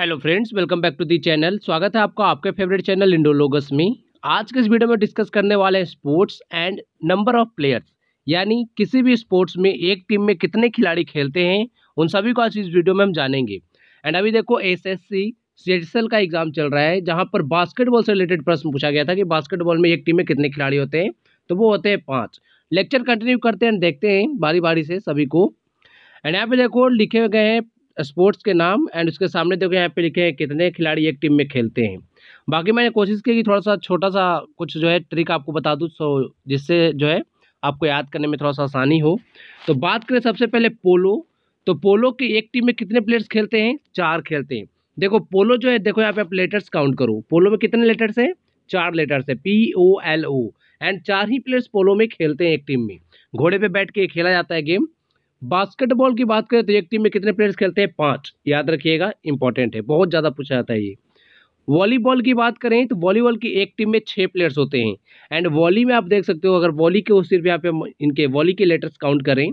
hello friends welcome back to the channel स्वागत है आपका आपके फेवरेट चैनल इंडोलोगस में आज के इस वीडियो में डिस्कस करने वाले हैं sports and number of players यानी किसी भी स्पोर्ट्स में एक टीम में कितने खिलाड़ी खेलते हैं उन सभी को आज इस वीडियो में हम जानेंगे एंड अभी देखो एस एस का एग्जाम चल रहा है जहाँ पर बास्केटबॉल से रिलेटेड प्रश्न पूछा गया था कि बास्केटबॉल में एक टीम में कितने खिलाड़ी होते हैं तो वो होते हैं पाँच लेक्चर कंटिन्यू करते हैं देखते हैं बारी बारी से सभी को एंड यहाँ पे देखो लिखे गए हैं स्पोर्ट्स के नाम एंड उसके सामने देखो यहाँ पे लिखे हैं कितने खिलाड़ी एक टीम में खेलते हैं बाकी मैंने कोशिश की कि थोड़ा सा छोटा सा कुछ जो है ट्रिक आपको बता दूँ सो जिससे जो है आपको याद करने में थोड़ा सा आसानी हो तो बात करें सबसे पहले पोलो तो पोलो की एक टीम में कितने प्लेयर्स खेलते हैं चार खेलते हैं देखो पोलो जो है देखो यहाँ पे आप लेटर्स काउंट करो पोलो में कितने लेटर्स हैं चार लेटर्स है P O L O and चार ही प्लेयर्स पोलो में खेलते हैं एक टीम में घोड़े पे बैठ के खेला जाता है गेम बास्केटबॉल की बात करें तो एक टीम में कितने प्लेयर्स खेलते हैं पाँच याद रखिएगा इंपॉर्टेंट है बहुत ज़्यादा पूछा जाता है ये वॉलीबॉल की बात करें तो वॉलीबॉल की एक टीम में छः प्लेयर्स होते हैं एंड वॉली में आप देख सकते हो अगर वॉली के सिर्फ यहाँ पे इनके वॉली के लेटर्स काउंट करें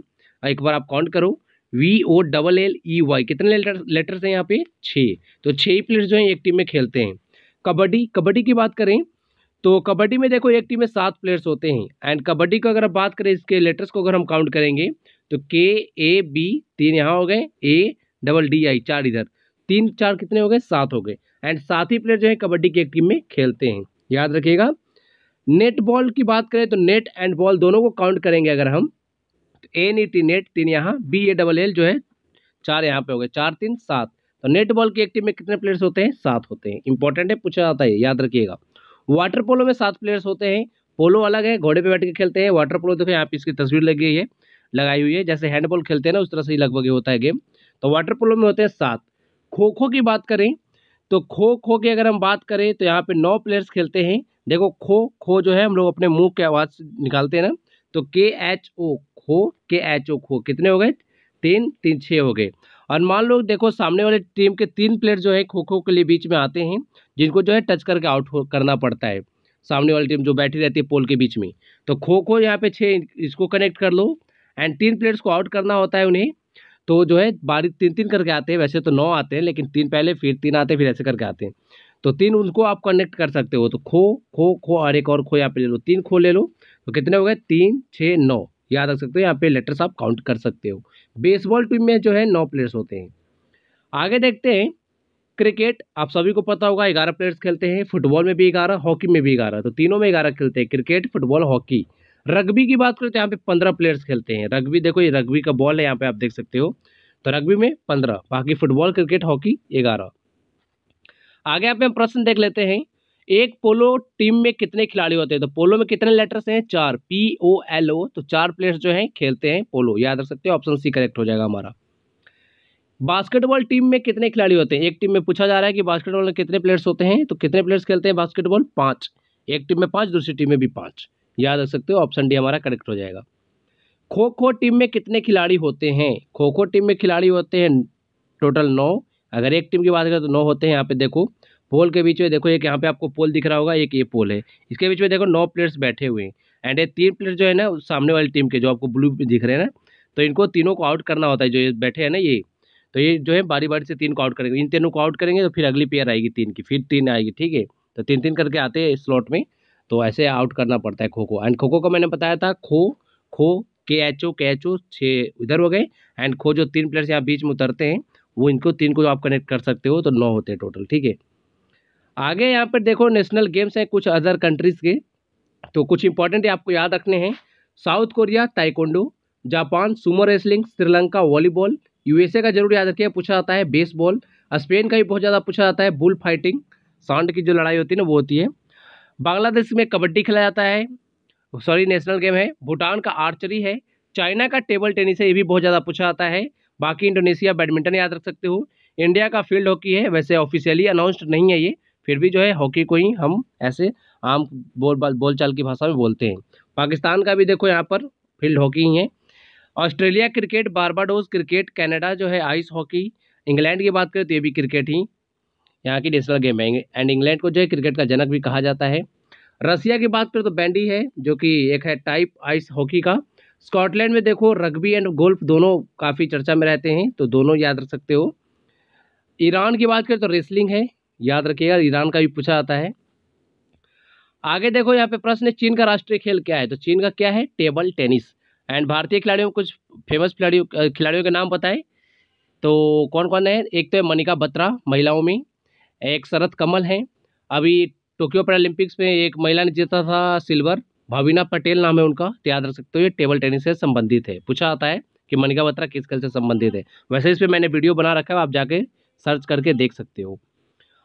एक बार आप काउंट करो V O double L E Y कितने लेटर लेटर्स हैं यहाँ पे छः तो छः ही प्लेयर्स जो हैं एक टीम में खेलते हैं कबड्डी कबड्डी की बात करें तो कबड्डी में देखो एक टीम में सात प्लेयर्स होते हैं एंड कबड्डी को अगर आप बात करें इसके लेटर्स को अगर हम काउंट करेंगे तो के ए बी तीन यहाँ हो गए ए डबल डी आई चार इधर तीन चार कितने हो गए सात हो गए एंड सात ही प्लेयर जो है कबड्डी की एक टीम में खेलते हैं याद रखिएगा नेट बॉल की बात करें तो नेट एंड बॉल दोनों को काउंट करेंगे अगर हम तो ए नी टी नेट तीन यहाँ बी ए डबल एल जो है चार यहाँ पे हो गए चार तीन सात तो नेट बॉल की एक टीम में कितने प्लेयर्स होते हैं सात होते हैं इंपॉर्टेंट है पूछा जाता है याद रखिएगा वाटर पोलो में सात प्लेयर्स होते हैं पोलो अलग है घोड़े पे बैठ के खेलते हैं वाटर पोलो देखो यहाँ पे इसकी तस्वीर लगी है लगाई हुई है जैसे हैंडबॉल खेलते हैं ना उस तरह से ही लगभग होता है गेम तो वाटर पोलो में होते हैं सात खो खो की बात करें तो खो खो की अगर हम बात करें तो यहाँ पे नौ प्लेयर्स खेलते हैं देखो खो खो जो है हम लोग अपने मुंह के आवाज़ निकालते हैं ना तो के एच ओ खो के एच ओ खो कितने हो गए तीन तीन छः हो गए और मान लो देखो सामने वाले टीम के तीन प्लेयर जो है खो खो के लिए बीच में आते हैं जिनको जो है टच करके आउट करना पड़ता है सामने वाली टीम जो बैठी रहती है पोल के बीच में तो खो खो यहाँ पे छः इसको कनेक्ट कर लो एंड तीन प्लेयर्स को आउट करना होता है उन्हें तो जो है बारी तीन तीन करके आते हैं वैसे तो नौ आते हैं लेकिन तीन पहले फिर तीन आते हैं फिर ऐसे करके आते हैं तो तीन उनको आप कनेक्ट कर सकते हो तो खो खो खो और एक और खो यहाँ पे ले लो तीन खो ले लो तो कितने हो गए तीन छः नौ याद रख सकते हो यहाँ पे लेटर्स आप काउंट कर सकते हो बेसबॉल टीम में जो है नौ प्लेयर्स होते हैं आगे देखते हैं क्रिकेट आप सभी को पता होगा ग्यारह प्लेयर्स खेलते हैं फुटबॉल में भी ग्यारह हॉकी में भी ग्यारह तो तीनों में ग्यारह खेलते हैं क्रिकेट फुटबॉल हॉकी रग्बी की बात करें तो यहाँ पे पंद्रह प्लेयर्स खेलते हैं रग्बी देखो ये रग्बी का बॉल है यहाँ पे आप देख सकते हो तो रग्बी में पंद्रह बाकी फुटबॉल क्रिकेट हॉकी ग्यारह आगे आप प्रश्न देख लेते हैं एक पोलो टीम में कितने खिलाड़ी होते हैं तो पोलो में कितने लेटर्स हैं चार पी ओ एल ओ तो चार प्लेयर्स जो हैं खेलते हैं पोलो याद रख सकते हो ऑप्शन सी करेक्ट हो जाएगा हमारा बास्केटबॉल टीम में कितने खिलाड़ी होते हैं एक टीम में पूछा जा रहा है कि बास्केटबॉल में कितने प्लेयर्स होते हैं तो कितने प्लेयर्स खेलते हैं बास्केटबॉल पाँच एक टीम में पाँच दूसरी टीम में भी पाँच याद रख सकते हो ऑप्शन डी हमारा करेक्ट हो जाएगा खो खो टीम में कितने खिलाड़ी होते हैं खो खो टीम में खिलाड़ी होते हैं टोटल नौ अगर एक टीम की बात करें तो नौ होते हैं यहाँ पे देखो पोल के बीच में देखो एक यहाँ पे आपको पोल दिख रहा होगा एक ये पोल है इसके बीच में देखो नौ प्लेयर्स बैठे हुए हैं एंड ये तीन प्लेयर जो है ना सामने वाली टीम के जो आपको ब्लू दिख रहे हैं ना तो इनको तीनों को आउट करना होता है जो ये बैठे हैं ना ये तो ये जो है बारी बारी से तीन को आउट करेंगे इन तीनों को आउट करेंगे तो फिर अगली प्लेयर आएगी तीन की फिर तीन आएगी ठीक है तो तीन तीन करके आते हैं स्लॉट में तो ऐसे आउट करना पड़ता है खो खो एंड खो खो को मैंने बताया था खो खो के एच ओ के एच ओ छः इधर हो गए एंड खो जो तीन प्लेयर्स यहाँ बीच में उतरते हैं वो इनको तीन को जो आप कनेक्ट कर सकते हो तो नौ होते हैं टोटल ठीक है आगे यहाँ पर देखो नेशनल गेम्स हैं कुछ अदर कंट्रीज़ के तो कुछ इंपॉर्टेंट आपको याद रखने हैं South Korea taekwondo Japan sumo wrestling Sri Lanka volleyball USA का जरूर याद रखिए पूछा जाता है बेसबॉल स्पेन का भी बहुत ज़्यादा पूछा जाता है बुल फाइटिंग सांड की जो लड़ाई होती है ना वो होती है बांग्लादेश में कबड्डी खेला जाता है सॉरी नेशनल गेम है भूटान का आर्चरी है चाइना का टेबल टेनिस है ये भी बहुत ज़्यादा पूछा जाता है बाकी इंडोनेशिया बैडमिंटन याद रख सकते हो इंडिया का फील्ड हॉकी है वैसे ऑफिशियली अनाउंस्ड नहीं है ये फिर भी जो है हॉकी को ही हम ऐसे आम बोल बोलचाल की भाषा में बोलते हैं पाकिस्तान का भी देखो यहाँ पर फील्ड हॉकी ही है Australia cricket Barbados cricket Canada जो है आइस हॉकी इंग्लैंड की बात करें तो ये भी क्रिकेट ही यहाँ की नेशनल गेम है एंड इंग्लैंड को जो है क्रिकेट का जनक भी कहा जाता है रसिया की बात करें तो बैंडी है जो कि एक है टाइप आइस हॉकी का स्कॉटलैंड में देखो रग्बी एंड गोल्फ दोनों काफ़ी चर्चा में रहते हैं तो दोनों याद रख सकते हो ईरान की बात करें तो रेसलिंग है याद रखिएगा ईरान का भी पूछा जाता है आगे देखो यहाँ पे प्रश्न है चीन का राष्ट्रीय खेल क्या है तो चीन का क्या है टेबल टेनिस एंड भारतीय खिलाड़ियों कुछ फेमस खिलाड़ियों खिलाड़ियों के नाम बताएं तो कौन कौन है एक तो है मनिका बत्रा महिलाओं में एक शरद कमल हैं अभी टोक्यो पैरालंपिक्स में एक महिला ने जीता था सिल्वर भाविना पटेल नाम है उनका तो याद रख सकते हो ये टेबल टेनिस से संबंधित है पूछा आता है कि मनिका बत्रा किस खेल से संबंधित है वैसे इस पर मैंने वीडियो बना रखा है आप जाके सर्च करके देख सकते हो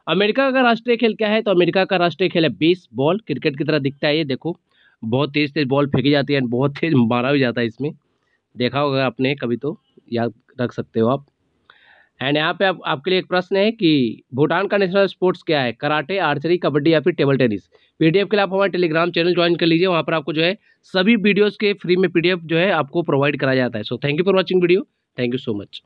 अमेरिका का राष्ट्रीय खेल क्या है तो अमेरिका का राष्ट्रीय खेल है बीस बॉल क्रिकेट की तरह दिखता है ये देखो बहुत तेज़ तेज़ बॉल फेंकी जाती है बहुत तेज़ मारा भी जाता है इसमें देखा होगा आपने कभी तो याद रख सकते हो आप एंड यहाँ पे आप, आपके लिए एक प्रश्न है कि भूटान का नेशनल स्पोर्ट्स क्या है कराटे आर्चरी कबड्डी या फिर टेबल टेनिस पीडीएफ के लिए आप हमारे टेलीग्राम चैनल ज्वाइन कर लीजिए वहाँ पर आपको जो है सभी वीडियोज़ के फ्री में पीडीएफ जो है आपको प्रोवाइड कराया जाता है so thank you for watching video thank you so much